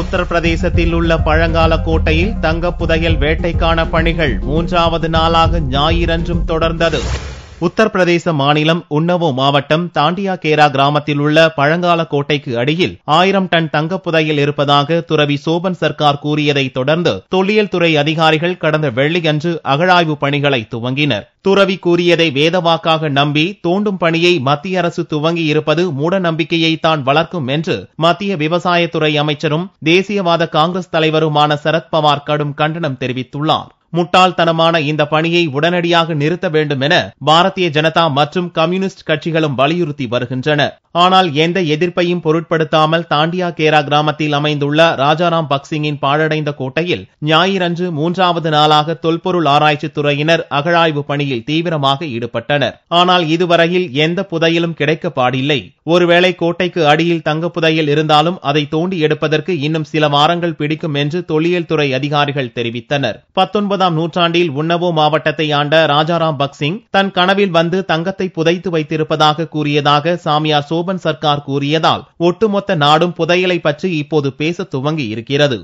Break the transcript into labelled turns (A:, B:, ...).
A: உத்தரப்பிரதேசத்தில் உள்ள பழங்கால கோட்டையில் தங்க புதையல் வேட்டைக்கான பணிகள் மூன்றாவது நாளாக ஞாயிறன்றும் தொடர்ந்தது உத்தரப்பிரதேச மாநிலம் உன்னவோ மாவட்டம் தாண்டியா கேரா கிராமத்தில் உள்ள பழங்கால கோட்டைக்கு அடியில் ஆயிரம் டன் தங்கப் புதையில் இருப்பதாக துறவி சோபன் சர்க்கார் கூறியதைத் தொடர்ந்து தொல்லியல் துறை அதிகாரிகள் கடந்த வெள்ளியன்று அகழாய்வு பணிகளை துவங்கினர் துறவி கூறியதை வேதவாக்காக நம்பி தோண்டும் பணியை மத்திய அரசு துவங்கி இருப்பது மூட நம்பிக்கையை தான் வளர்க்கும் என்று மத்திய விவசாயத்துறை அமைச்சரும் தேசியவாத காங்கிரஸ் தலைவருமான சரத்பவார் கடும் கண்டனம் தெரிவித்துள்ளார் முட்டாள்தனமான இந்த பணியை உடனடியாக நிறுத்த வேண்டும் என பாரதிய ஜனதா மற்றும் கம்யூனிஸ்ட் கட்சிகளும் வலியுறுத்தி வருகின்றன ஆனால் எந்த எதிர்ப்பையும் பொருட்படுத்தாமல் தாண்டியா கேரா கிராமத்தில் அமைந்துள்ள ராஜாராம் பக்சிங்கின் பாழடைந்த கோட்டையில் ஞாயிறன்று மூன்றாவது நாளாக தொல்பொருள் ஆராய்ச்சித் துறையினர் அகழாய்வு பணியில் தீவிரமாக ஈடுபட்டனர் ஆனால் இதுவரையில் எந்த புதையிலும் கிடைக்க பாடில்லை ஒருவேளை கோட்டைக்கு அடியில் தங்க புதையில் இருந்தாலும் அதை தோண்டி எடுப்பதற்கு இன்னும் சில வாரங்கள் பிடிக்கும் என்று தொல்லியல் துறை அதிகாரிகள் தெரிவித்தனர் பத்தொன்பதாம் நூற்றாண்டில் உன்னவோ மாவட்டத்தை ஆண்ட ராஜாராம் பக்சிங் தன் கனவில் வந்து தங்கத்தை புதைத்து வைத்திருப்பதாக கூறியதாக சாமியார் சோப சோபன் சர்க்கார் கூறியதால் ஒட்டுமொத்த நாடும் புதையலை பற்றி இப்போது பேச துவங்கி இருக்கிறது